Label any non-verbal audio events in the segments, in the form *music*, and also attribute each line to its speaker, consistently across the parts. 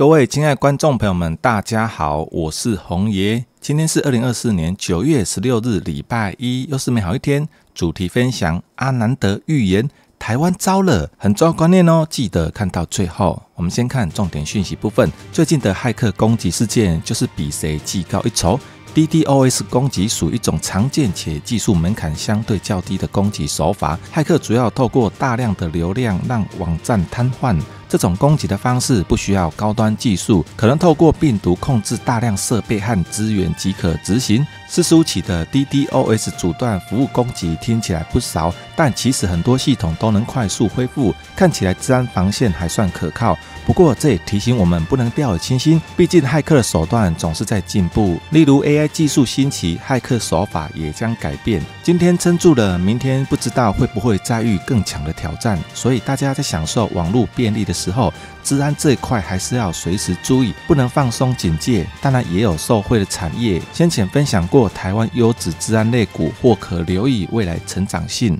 Speaker 1: 各位亲爱观众朋友们，大家好，我是红爷。今天是二零二四年九月十六日，礼拜一，又是美好一天。主题分享：阿南德预言台湾糟了，很重要观念哦。记得看到最后。我们先看重点讯息部分。最近的骇客攻击事件，就是比谁技高一筹。DDoS 攻击属一种常见且技术门槛相对较低的攻击手法。骇客主要透过大量的流量，让网站瘫痪。这种攻击的方式不需要高端技术，可能透过病毒控制大量设备和资源即可执行。十五起的 DDoS 阻断服务攻击听起来不少，但其实很多系统都能快速恢复，看起来治安防线还算可靠。不过这也提醒我们不能掉以轻心，毕竟骇客的手段总是在进步。例如 AI 技术新奇，骇客手法也将改变。今天撑住了，明天不知道会不会再遇更强的挑战。所以大家在享受网络便利的时，时候，治安这一块还是要随时注意，不能放松警戒。当然，也有受贿的产业。先前分享过台湾优质治安类股，或可留意未来成长性。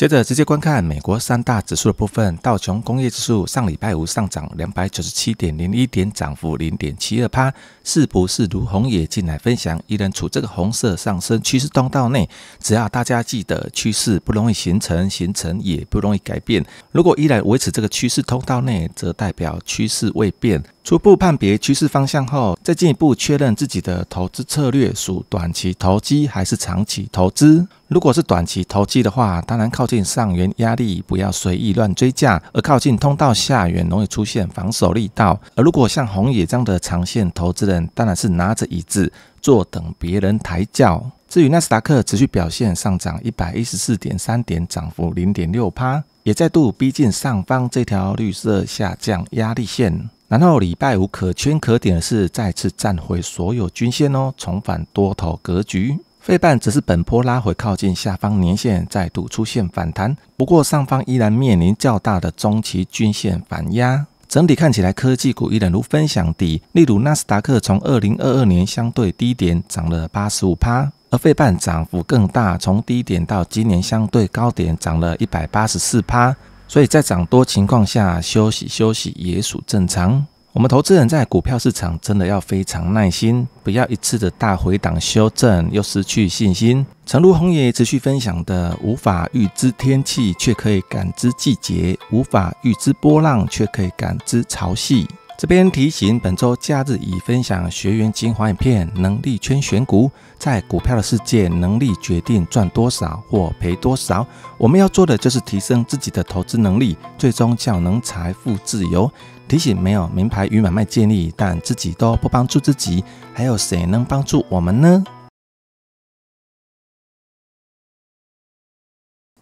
Speaker 1: 接着直接观看美国三大指数的部分，道琼工业指数上礼拜五上涨两百九十七点零一点，涨幅零点七二帕，是不是如红野进来分享依然处这个红色上升趋势通道内？只要大家记得，趋势不容易形成，形成也不容易改变。如果依然维持这个趋势通道内，则代表趋势未变。初步判别趋势方向后，再进一步确认自己的投资策略属短期投机还是长期投资。如果是短期投机的话，当然靠近上缘压力，不要随意乱追价；而靠近通道下缘，容易出现防守力道。而如果像红野这样的长线投资人，当然是拿着椅子坐等别人抬轿。至于纳斯达克持续表现上涨一百一十四点三点，涨幅零点六趴，也再度逼近上方这条绿色下降压力线。然后礼拜五可圈可点的是，再次站回所有均线哦，重返多头格局。费半则是本波拉回靠近下方年线，再度出现反弹，不过上方依然面临较大的中期均线反压。整体看起来，科技股依然如分享底，例如纳斯达克从二零二二年相对低点涨了八十五趴，而费半涨幅更大，从低点到今年相对高点涨了一百八十四趴，所以在涨多情况下休息休息也属正常。我们投资人在股票市场真的要非常耐心，不要一次的大回档修正又失去信心。诚如红野持续分享的，无法预知天气却可以感知季节，无法预知波浪却可以感知潮汐。这边提醒，本周假日已分享学员精华影片《能力圈选股》。在股票的世界，能力决定赚多少或赔多少。我们要做的就是提升自己的投资能力，最终叫能财富自由。提醒没有名牌与买卖建立，但自己都不帮助自己，还有谁能帮助我们呢？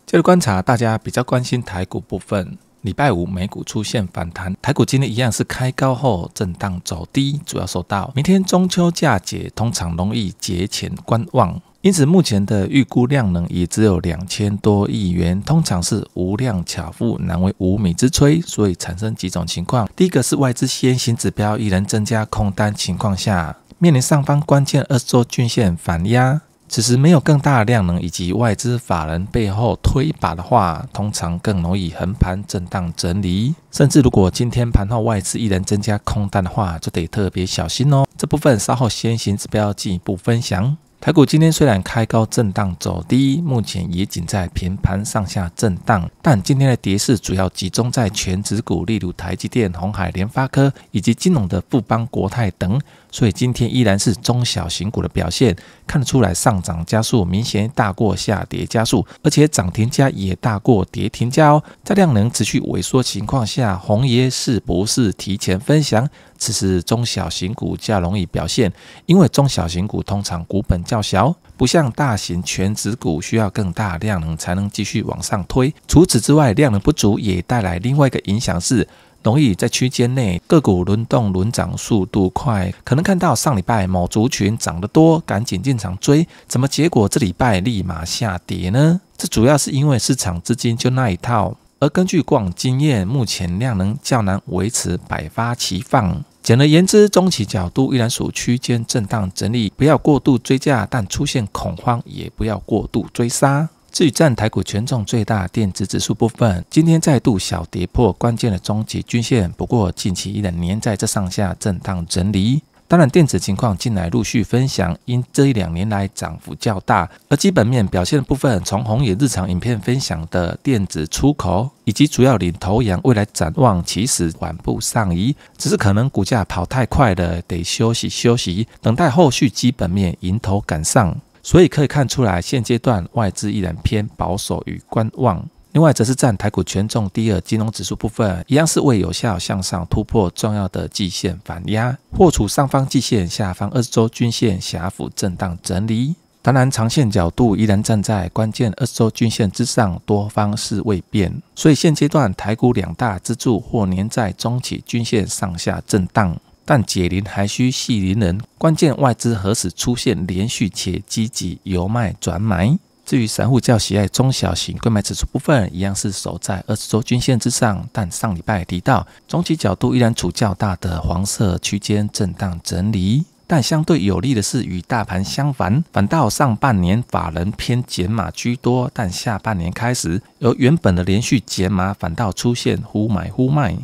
Speaker 1: 接着观察，大家比较关心台股部分。礼拜五美股出现反弹，台股今天一样是开高后震荡走低，主要受到明天中秋假节通常容易节前观望，因此目前的预估量能也只有两千多亿元，通常是无量巧妇难为无米之炊，所以产生几种情况：第一个是外资先行指标依然增加空单情况下，面临上方关键二十周均线反压。此时没有更大的量能以及外资法人背后推一把的话，通常更容易横盘震荡整理。甚至如果今天盘后外资依然增加空单的话，就得特别小心哦。这部分稍后先行指标进一步分享。台股今天虽然开高震荡走低，目前也仅在平盘上下震荡，但今天的跌势主要集中在全指股，例如台积电、红海、联发科以及金融的富邦、国泰等。所以今天依然是中小型股的表现，看得出来上涨加速明显大过下跌加速，而且涨停价也大过跌停价哦。在量能持续萎缩情况下，红爷是不是提前分享？此时中小型股较容易表现，因为中小型股通常股本较小，不像大型全指股需要更大量能才能继续往上推。除此之外，量能不足也带来另外一个影响是。容易在区间内个股轮动轮涨速度快，可能看到上礼拜某族群涨得多，赶紧进场追，怎么结果这礼拜立马下跌呢？这主要是因为市场资金就那一套，而根据过往经验，目前量能较难维持百花齐放。简而言之，中期角度依然属区间震荡整理，不要过度追价，但出现恐慌也不要过度追杀。至于占台股权重最大电子指数部分，今天再度小跌破关键的中期均线，不过近期依然粘在这上下震荡整理。当然，电子情况近来陆续分享，因这一两年来涨幅较大，而基本面表现的部分，从红野日常影片分享的电子出口以及主要领头羊未来展望，其实缓步上移，只是可能股价跑太快了，得休息休息，等待后续基本面迎头赶上。所以可以看出来，现阶段外资依然偏保守与观望。另外，则是占台股权重第二金融指数部分，一样是未有效向上突破重要的季线反压，或处上方季线下方二十周均线狭幅震荡整理。当然，长线角度依然站在关键二十周均线之上，多方势未变。所以，现阶段台股两大支柱或粘在中期均线上下震荡。但解铃还需系铃人，关键外资何时出现连续且积极由卖转买？至于散户较喜爱中小型购买指数部分，一样是守在二十周均线之上。但上礼拜提到，中期角度依然处较大的黄色区间震荡整理。但相对有利的是，与大盘相反，反倒上半年法人偏减码居多，但下半年开始由原本的连续减码，反倒出现忽买忽卖。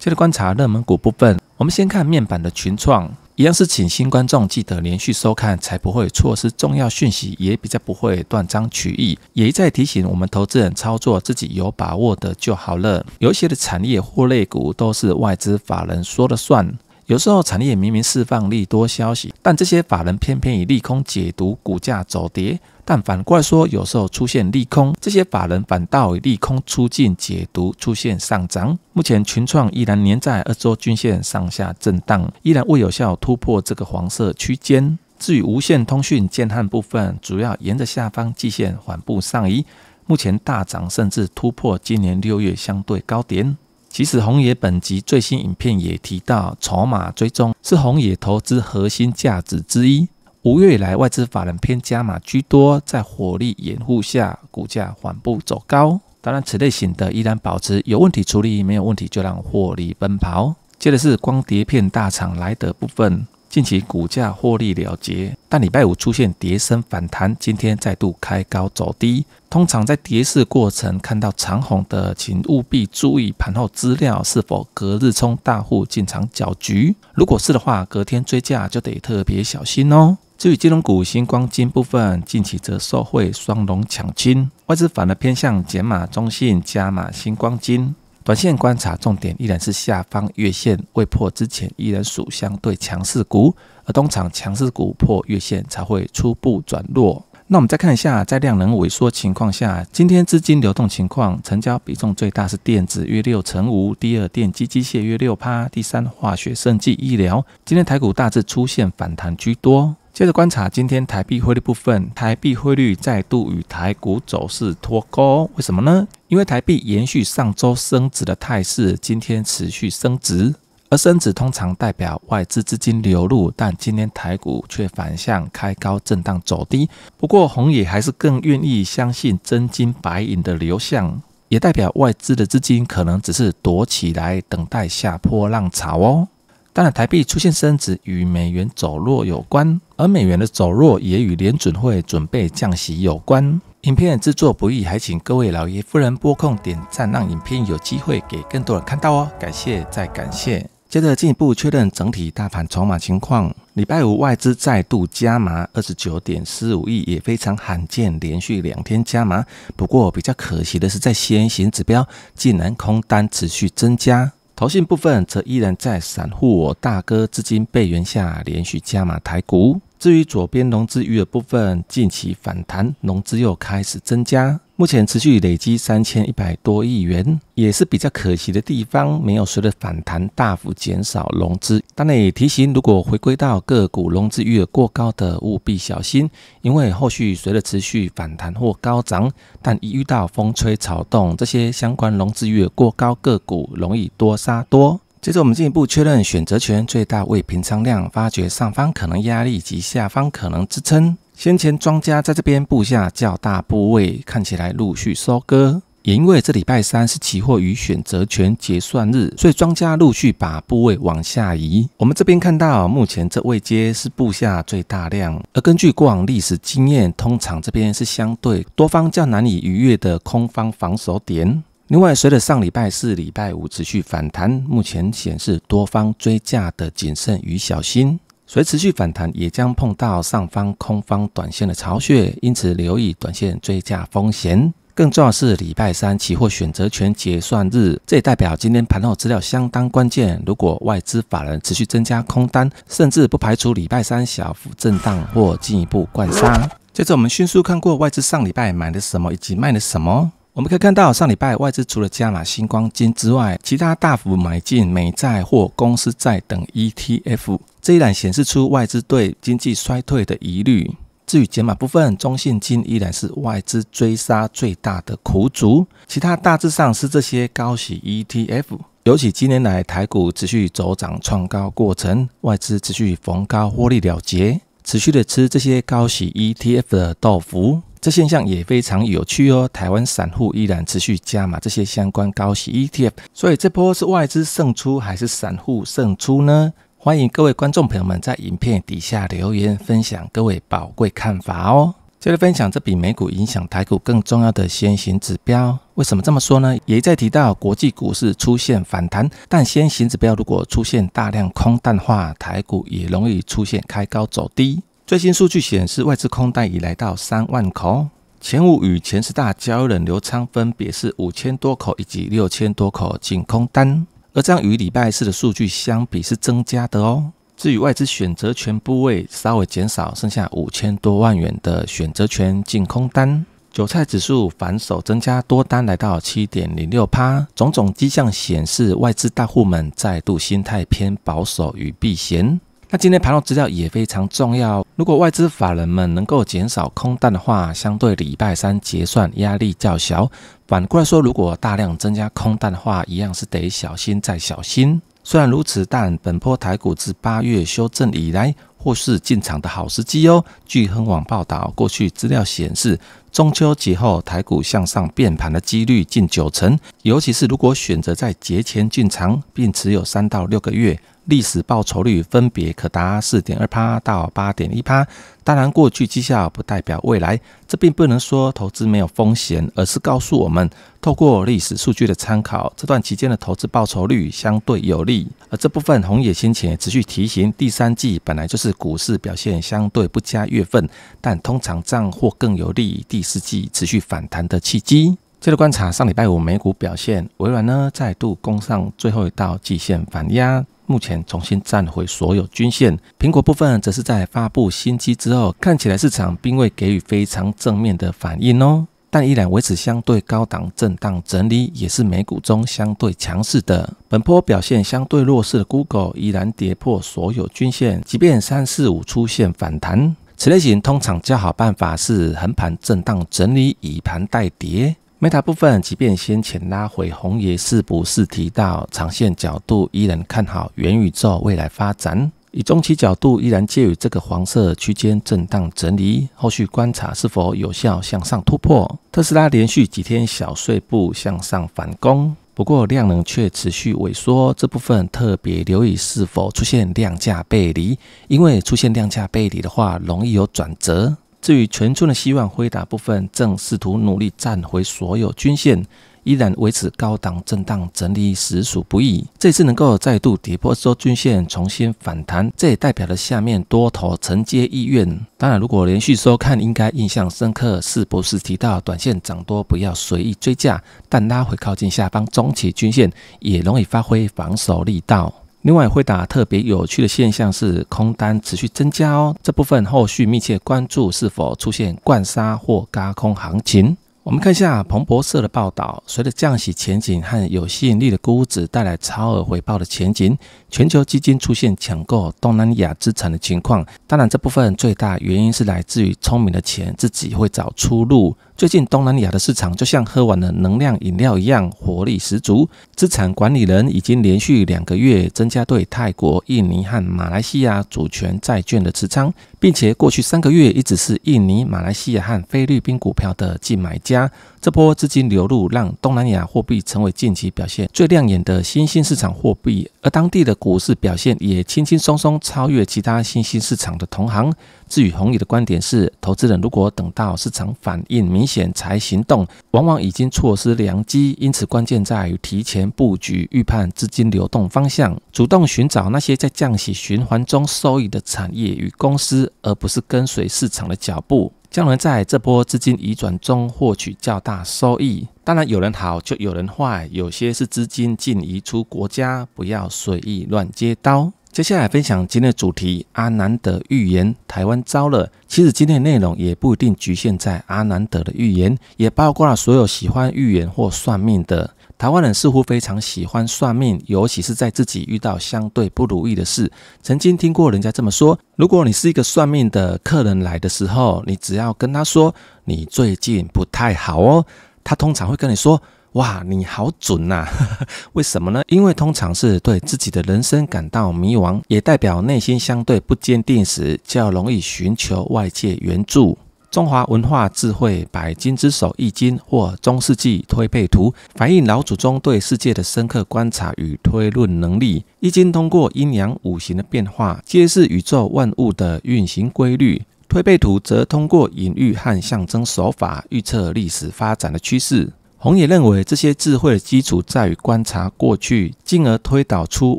Speaker 1: 接着观察热门股部分，我们先看面板的群创，一样是请新观众记得连续收看，才不会错失重要讯息，也比较不会断章取义。也一再提醒我们投资人，操作自己有把握的就好了。有些的产业或类股都是外资法人说了算。有时候产业明明释放利多消息，但这些法人偏偏以利空解读股价走跌；但反过来说，有时候出现利空，这些法人反倒以利空出尽解读出现上涨。目前群创依然粘在二周均线上下震荡，依然未有效突破这个黄色区间。至于无线通讯建汉部分，主要沿着下方季线缓步上移，目前大涨甚至突破今年六月相对高点。其使红野本集最新影片也提到，筹码追踪是红野投资核心价值之一。五月以来，外资法人偏加码居多，在火力掩护下，股价缓步走高。当然，此类型的依然保持有问题处理，没有问题就让获利奔跑。接着是光碟片大厂来德部分。近期股价获利了结，但礼拜五出现跌升反弹，今天再度开高走低。通常在跌势过程看到长红的，请务必注意盘后资料是否隔日冲大户进场搅局。如果是的话，隔天追价就得特别小心哦。至于金融股，星光金部分近期则受惠双龙抢金，外资反而偏向减码中信，加码星光金。短线观察重点依然是下方月线未破之前，依然属相对强势股，而通常强势股破月线才会初步转弱。那我们再看一下，在量能萎缩情况下，今天资金流动情况，成交比重最大是电子约六成五，第二电机机械约六趴，第三化学、生技、医疗。今天台股大致出现反弹居多。接着观察今天台币汇率部分，台币汇率再度与台股走势脱钩，为什么呢？因为台币延续上周升值的态势，今天持续升值，而升值通常代表外资资金流入，但今天台股却反向开高震荡走低。不过红野还是更愿意相信真金白银的流向，也代表外资的资金可能只是躲起来等待下坡浪潮哦。当然，台币出现升值与美元走弱有关，而美元的走弱也与联准会准备降息有关。影片制作不易，还请各位老爷夫人拨空点赞，让影片有机会给更多人看到哦，感谢，再感谢。接着进一步确认整体大盘筹码情况，礼拜五外资再度加码二十九点四五亿，也非常罕见，连续两天加码。不过比较可惜的是，在先行指标，竟然空单持续增加。投信部分则依然在散户我大哥资金备援下连续加码台股，至于左边融资余额部分，近期反弹，融资又开始增加。目前持续累积三千一百多亿元，也是比较可惜的地方，没有随着反弹大幅减少融资。当然也提醒，如果回归到个股融资余额过高的，务必小心，因为后续随着持续反弹或高涨，但一遇到风吹草动，这些相关融资余额过高个股容易多杀多。接着我们进一步确认选择权最大未平仓量，发掘上方可能压力及下方可能支撑。先前庄家在这边布下较大部位，看起来陆续收割。也因为这礼拜三是期货与选择权结算日，所以庄家陆续把部位往下移。我们这边看到，目前这位阶是布下最大量。而根据过往历史经验，通常这边是相对多方较难以逾越的空方防守点。另外，随着上礼拜四、礼拜五持续反弹，目前显示多方追价的谨慎与小心。随持续反弹，也将碰到上方空方短线的巢穴，因此留意短线追价风险。更重要是礼拜三期货选择权结算日，这也代表今天盘后资料相当关键。如果外资法人持续增加空单，甚至不排除礼拜三小幅震荡或进一步灌杀。接着，我们迅速看过外资上礼拜买了什么以及卖了什么。我们可以看到，上礼拜外资除了加码星光金之外，其他大幅买进美债或公司债等 ETF。这一栏显示出外资对经济衰退的疑虑。至于减码部分，中信金依然是外资追杀最大的苦主。其他大致上是这些高息 ETF。尤其今年来台股持续走涨创高过程，外资持续逢高获利了结，持续的吃这些高息 ETF 的豆腐。这现象也非常有趣哦，台湾散户依然持续加码这些相关高息 ETF，所以这波是外资胜出还是散户胜出呢？欢迎各位观众朋友们在影片底下留言分享各位宝贵看法哦。接着分享这比美股影响台股更重要的先行指标，为什么这么说呢？也在提到国际股市出现反弹，但先行指标如果出现大量空单化，台股也容易出现开高走低。最新数据显示，外资空单已来到三万口，前五与前十大交易人流仓分别是五千多口以及六千多口净空单，而这样与礼拜四的数据相比是增加的哦。至于外资选择权部位，稍微减少，剩下五千多万元的选择权净空单。韭菜指数反手增加多单来到七点零六趴。种种迹象显示，外资大户们再度心态偏保守与避险。那今天盘后资料也非常重要。如果外资法人们能够减少空单的话，相对礼拜三结算压力较小。反过来说，如果大量增加空单的话，一样是得小心再小心。虽然如此，但本波台股自八月修正以来，或是进场的好时机哦。据恒网报道，过去资料显示，中秋节后台股向上变盘的几率近九成，尤其是如果选择在节前进场，并持有三到六个月。历史报酬率分别可达四点二趴到八点一趴。当然，过去绩效不代表未来，这并不能说投资没有风险，而是告诉我们，透过历史数据的参考，这段期间的投资报酬率相对有利。而这部分，红野先前持续提醒，第三季本来就是股市表现相对不佳月份，但通常这或更有利第四季持续反弹的契机。接着观察上礼拜五美股表现，微软呢再度攻上最后一道季线反压。目前重新站回所有均线，苹果部分则是在发布新机之后，看起来市场并未给予非常正面的反应哦，但依然维持相对高档震荡整理，也是美股中相对强势的。本波表现相对弱势的 Google 依然跌破所有均线，即便三四五出现反弹，此类型通常较好办法是横盘震荡整理，以盘待跌。Meta 部分，即便先前拉回，红爷是不是提到长线角度依然看好元宇宙未来发展？以中期角度依然介于这个黄色区间震荡整理，后续观察是否有效向上突破。特斯拉连续几天小碎步向上反攻，不过量能却持续萎缩，这部分特别留意是否出现量价背离，因为出现量价背离的话，容易有转折。至于全村的希望，辉达部分正试图努力站回所有均线，依然维持高档震荡整理，实属不易。这次能够再度跌破周均线，重新反弹，这也代表了下面多头承接意愿。当然，如果连续收看，应该印象深刻。是不是提到，短线涨多不要随意追价，但拉回靠近下方中期均线，也容易发挥防守力道。另外会打特别有趣的现象是空单持续增加哦，这部分后续密切关注是否出现灌沙或轧空行情。我们看一下彭博社的报道，随着降息前景和有吸引力的估值带来超额回报的前景，全球基金出现抢购东南亚资产的情况。当然，这部分最大原因是来自于聪明的钱自己会找出路。最近东南亚的市场就像喝完了能量饮料一样，活力十足。资产管理人已经连续两个月增加对泰国、印尼和马来西亚主权债券的持仓，并且过去三个月一直是印尼、马来西亚和菲律宾股票的净买家。这波资金流入让东南亚货币成为近期表现最亮眼的新兴市场货币，而当地的股市表现也轻轻松松超越其他新兴市场的同行。至于红宇的观点是，投资人如果等到市场反应明，险财行动往往已经错失良机，因此关键在于提前布局、预判资金流动方向，主动寻找那些在降息循环中收益的产业与公司，而不是跟随市场的脚步，将能在这波资金移转中获取较大收益。当然，有人好就有人坏，有些是资金进移出国家，不要随意乱接刀。接下来分享今天的主题：阿南德预言台湾糟了。其实今天的内容也不一定局限在阿南德的预言，也包括了所有喜欢预言或算命的台湾人，似乎非常喜欢算命，尤其是在自己遇到相对不如意的事。曾经听过人家这么说：如果你是一个算命的客人来的时候，你只要跟他说你最近不太好哦，他通常会跟你说。哇，你好准呐！*laughs* 为什么呢？因为通常是对自己的人生感到迷茫，也代表内心相对不坚定时，较容易寻求外界援助。中华文化智慧百金之首《易经》或中世纪推背图，反映老祖宗对世界的深刻观察与推论能力。《易经》通过阴阳五行的变化，揭示宇宙万物的运行规律；推背图则通过隐喻和象征手法，预测历史发展的趋势。红也认为，这些智慧的基础在于观察过去，进而推导出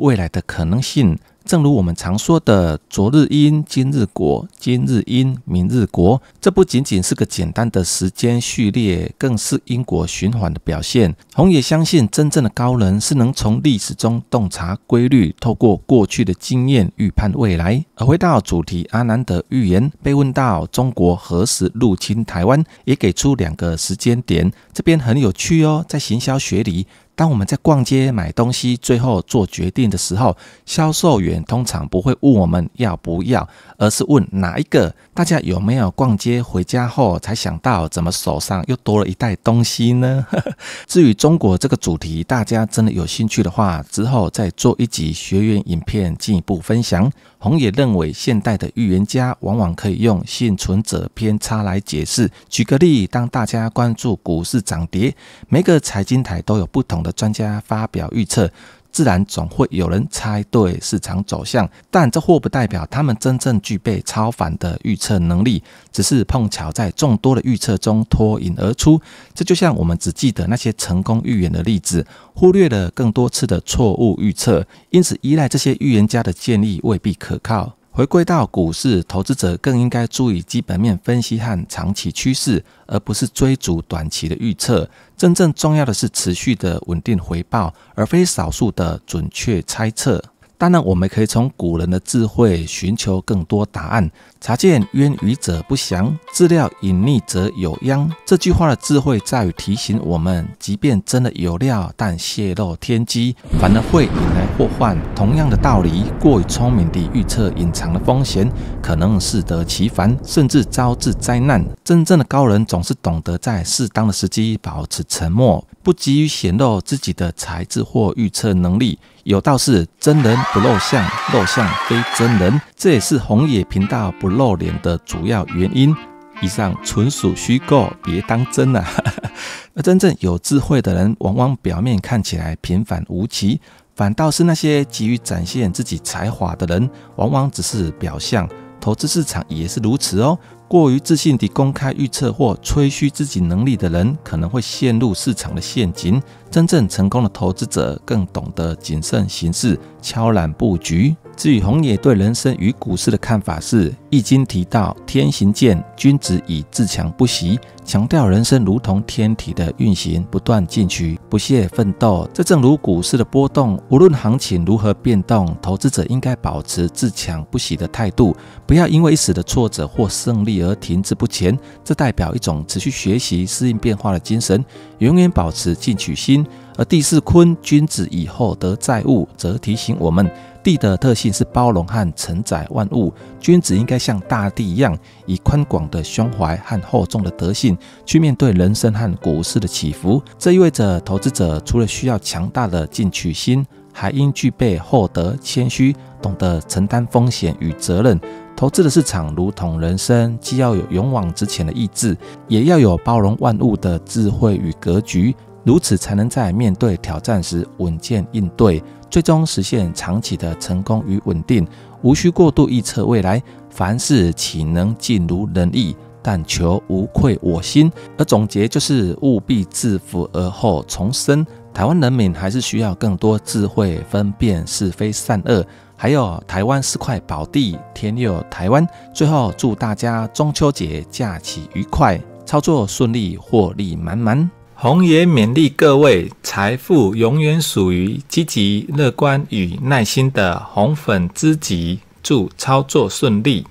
Speaker 1: 未来的可能性。正如我们常说的“昨日因，今日果，今日因，明日果”，这不仅仅是个简单的时间序列，更是因果循环的表现。红野相信，真正的高人是能从历史中洞察规律，透过过去的经验预判未来。而回到主题，阿南的预言被问到中国何时入侵台湾，也给出两个时间点。这边很有趣哦，在行销学里。当我们在逛街买东西，最后做决定的时候，销售员通常不会问我们要不要，而是问哪一个。大家有没有逛街回家后才想到怎么手上又多了一袋东西呢？*laughs* 至于中国这个主题，大家真的有兴趣的话，之后再做一集学员影片进一步分享。红野认为，现代的预言家往往可以用幸存者偏差来解释。举个例，当大家关注股市涨跌，每个财经台都有不同的专家发表预测。自然总会有人猜对市场走向，但这或不代表他们真正具备超凡的预测能力，只是碰巧在众多的预测中脱颖而出。这就像我们只记得那些成功预言的例子，忽略了更多次的错误预测，因此依赖这些预言家的建议未必可靠。回归到股市，投资者更应该注意基本面分析和长期趋势，而不是追逐短期的预测。真正重要的是持续的稳定回报，而非少数的准确猜测。当然，我们可以从古人的智慧寻求更多答案。查见冤虞者不祥，资料隐匿者有殃。这句话的智慧在于提醒我们，即便真的有料，但泄露天机，反而会引来祸患。同样的道理，过于聪明地预测隐藏的风险，可能适得其反，甚至招致灾难。真正的高人总是懂得在适当的时机保持沉默，不急于显露自己的才智或预测能力。有道是：真人不露相，露相非真人。这也是红野频道不露脸的主要原因。以上纯属虚构，别当真啊！而 *laughs* 真正有智慧的人，往往表面看起来平凡无奇，反倒是那些急于展现自己才华的人，往往只是表象。投资市场也是如此哦。过于自信地公开预测或吹嘘自己能力的人，可能会陷入市场的陷阱。真正成功的投资者更懂得谨慎行事，悄然布局。至于红野对人生与股市的看法是，《易经》提到“天行健，君子以自强不息”，强调人生如同天体的运行，不断进取，不懈奋斗。这正如股市的波动，无论行情如何变动，投资者应该保持自强不息的态度，不要因为一时的挫折或胜利而停滞不前。这代表一种持续学习、适应变化的精神，永远保持进取心。而地是坤，君子以厚德载物，则提醒我们，地的特性是包容和承载万物。君子应该像大地一样，以宽广的胸怀和厚重的德性，去面对人生和股市的起伏。这意味着，投资者除了需要强大的进取心，还应具备厚德、谦虚，懂得承担风险与责任。投资的市场如同人生，既要有勇往直前的意志，也要有包容万物的智慧与格局。如此才能在面对挑战时稳健应对，最终实现长期的成功与稳定。无需过度预测未来，凡事岂能尽如人意？但求无愧我心。而总结就是：务必自复而后重生。台湾人民还是需要更多智慧，分辨是非善恶。还有，台湾是块宝地，天佑台湾。最后，祝大家中秋节假期愉快，操作顺利，获利满满。红爷勉励各位，财富永远属于积极、乐观与耐心的红粉知己，祝操作顺利。